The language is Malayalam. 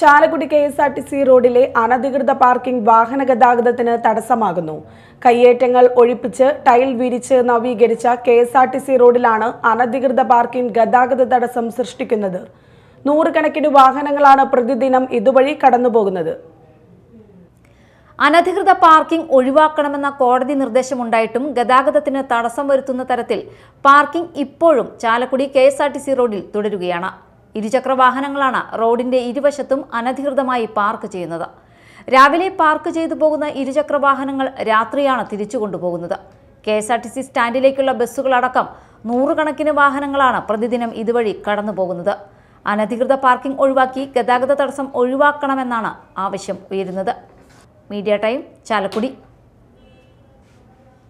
Chalakudy K S R T C റോഡിലെ അനധികൃത പാർക്കിംഗ് വാഹന ഗതാഗതത്തിന് തടസ്സമാകുന്നു കയ്യേറ്റങ്ങൾ ഒഴിപ്പിച്ച് ടൈൽ വിരിച്ച് നവീകരിച്ച K S R T C റോഡിലാണ് അനധികൃത പാർക്കിംഗ് ഗതാഗത തടസ്സം സൃഷ്ടിക്കുന്നത് നൂറുകണക്കിന് വാഹനങ്ങളാണ് പ്രതിദിനം ഇതുവഴി കടന്നുപോകുന്നത് അനധികൃത പാർക്കിംഗ് ഒഴിവാക്കണമെന്ന കോടതി നിർദ്ദേശമുണ്ടായിട്ടും ഗതാഗതത്തിന് തടസ്സം വരുത്തുന്ന തരത്തിൽ പാർക്കിംഗ് ഇപ്പോഴും ചാലക്കുടി കെ റോഡിൽ തുടരുകയാണ് ഇരുചക്ര വാഹനങ്ങളാണ് റോഡിന്റെ ഇരുവശത്തും അനധികൃതമായി പാർക്ക് ചെയ്യുന്നത് രാവിലെ പാർക്ക് ചെയ്തു പോകുന്ന ഇരുചക്ര വാഹനങ്ങൾ രാത്രിയാണ് തിരിച്ചു കൊണ്ടുപോകുന്നത് K S R T C സ്റ്റാൻഡിലേക്കുള്ള ബസ്സുകളടക്കം നൂറുകണക്കിന് വാഹനങ്ങളാണ് പ്രതിദിനം ഇതുവഴി കടന്നുപോകുന്നത് അനധികൃത പാർക്കിംഗ് ഒഴിവാക്കി ഗതാഗത തടസ്സം ഒഴിവാക്കണമെന്നാണ് ആവശ്യം ഉയരുന്നത് മീഡിയ ടൈം ചാലക്കുടി